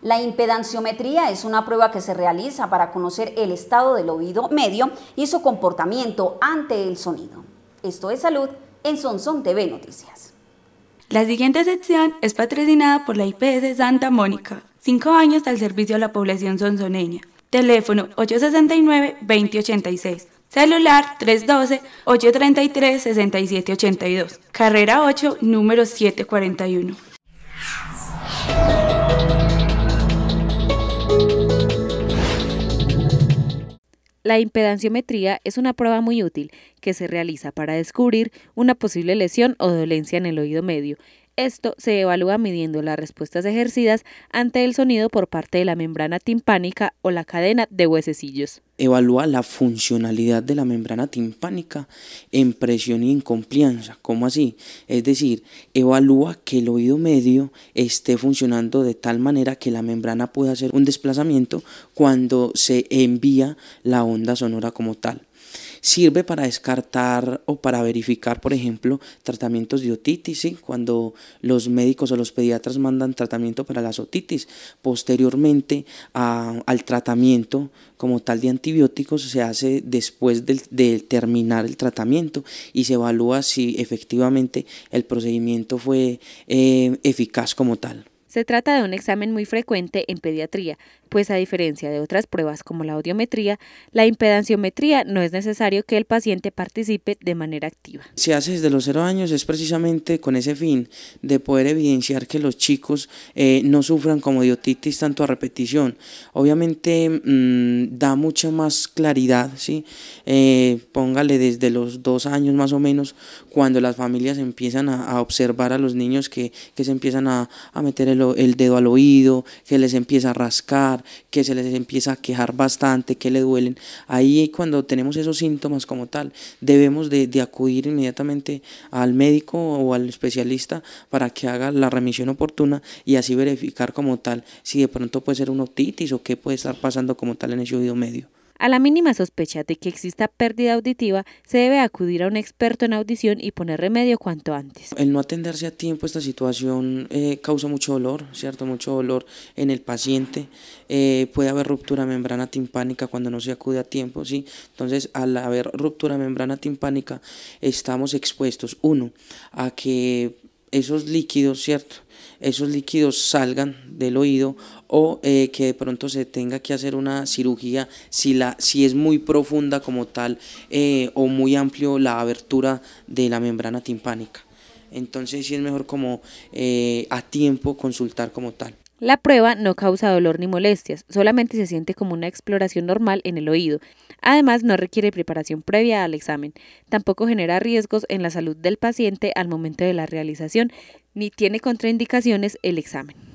La impedanciometría es una prueba que se realiza para conocer el estado del oído medio y su comportamiento ante el sonido. Esto es salud en Sonson TV Noticias. La siguiente sección es patrocinada por la IPS Santa Mónica, cinco años al servicio de la población sonzoneña. Teléfono 869-2086. Celular 312-833-6782. Carrera 8, número 741. La impedanciometría es una prueba muy útil que se realiza para descubrir una posible lesión o dolencia en el oído medio. Esto se evalúa midiendo las respuestas ejercidas ante el sonido por parte de la membrana timpánica o la cadena de huesecillos. Evalúa la funcionalidad de la membrana timpánica en presión y en complianza. ¿Cómo así? Es decir, evalúa que el oído medio esté funcionando de tal manera que la membrana pueda hacer un desplazamiento cuando se envía la onda sonora como tal. Sirve para descartar o para verificar, por ejemplo, tratamientos de otitis, cuando los médicos o los pediatras mandan tratamiento para la otitis. Posteriormente al tratamiento como tal de antibióticos se hace después de, terminar el tratamiento y se evalúa si efectivamente el procedimiento fue eh, eficaz como tal. Se trata de un examen muy frecuente en pediatría, pues a diferencia de otras pruebas como la audiometría, la impedanciometría no es necesario que el paciente participe de manera activa. Se hace desde los cero años es precisamente con ese fin de poder evidenciar que los chicos eh, no sufran como diotitis tanto a repetición. Obviamente mm, da mucha más claridad, ¿sí? Eh, póngale desde los dos años más o menos, cuando las familias empiezan a, observar a los niños que, se empiezan a, a meter el el, dedo al oído, que les empieza a rascar, que se les empieza a quejar bastante, que le duelen. Ahí cuando tenemos esos síntomas como tal, debemos de, acudir inmediatamente al médico o al especialista para que haga la remisión oportuna y así verificar como tal si de pronto puede ser una otitis o qué puede estar pasando como tal en ese oído medio. A la mínima sospecha de que exista pérdida auditiva, se debe acudir a un experto en audición y poner remedio cuanto antes. El no atenderse a tiempo esta situación eh, causa mucho dolor, ¿cierto? Mucho dolor en el paciente. Eh, puede haber ruptura membrana timpánica cuando no se acude a tiempo, ¿sí? Entonces, al haber ruptura membrana timpánica, estamos expuestos, uno, a que esos líquidos, ¿cierto? Esos líquidos salgan del oído o eh, que de pronto se tenga que hacer una cirugía si, la, si es muy profunda como tal eh, o muy amplio la abertura de la membrana timpánica. Entonces sí es mejor como eh, a tiempo consultar como tal. La prueba no causa dolor ni molestias, solamente se siente como una exploración normal en el oído. Además, no requiere preparación previa al examen, tampoco genera riesgos en la salud del paciente al momento de la realización, ni tiene contraindicaciones el examen.